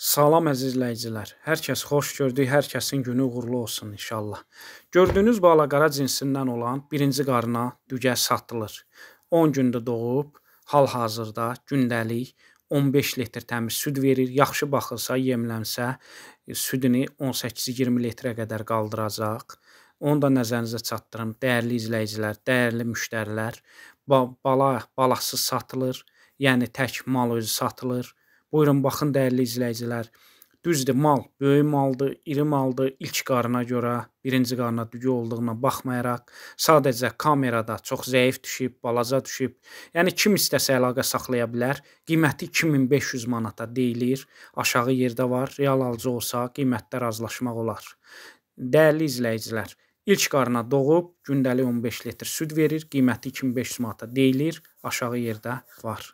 Salam əzizləyicilər. Hər kəs xoş gördük. Hər kəsin günü uğurlu olsun inşallah. Gördüyünüz balaqara cinsindən olan birinci qarına dügə satılır. 10 gündə doğub, hal-hazırda gündəlik 15 litr təmiz süd verir. Yaxşı baxılsa, yemlənsə, e, südünü 18-20 litrə qədər qaldıracaq. Onu da nəzərinizə çatdırım. Dəyərli izləyicilər, dəyərli müştərilər, bala balasız satılır. Yəni tək mal özü satılır Buyurun baxın dəyərli izləyicilər. Düzdür, mal böyük maldır, iri maldır ilk qarına görə, birinci qarına düyü olduğuna baxmayaraq, sadəcə kamerada çox zəif düşüb, balaca düşüb. Yəni kim istəsə əlaqə saxlaya bilər. Qiyməti 2500 manata deyilir. Aşağı yerdə var. Real alıcı olsa qiymətdə razılaşmaq olar. Dəyərli izləyicilər, İlk qarına doğub gündəlik 15 litr süd verir, qiyməti 2500 manata deyilir, aşağı yerdə var.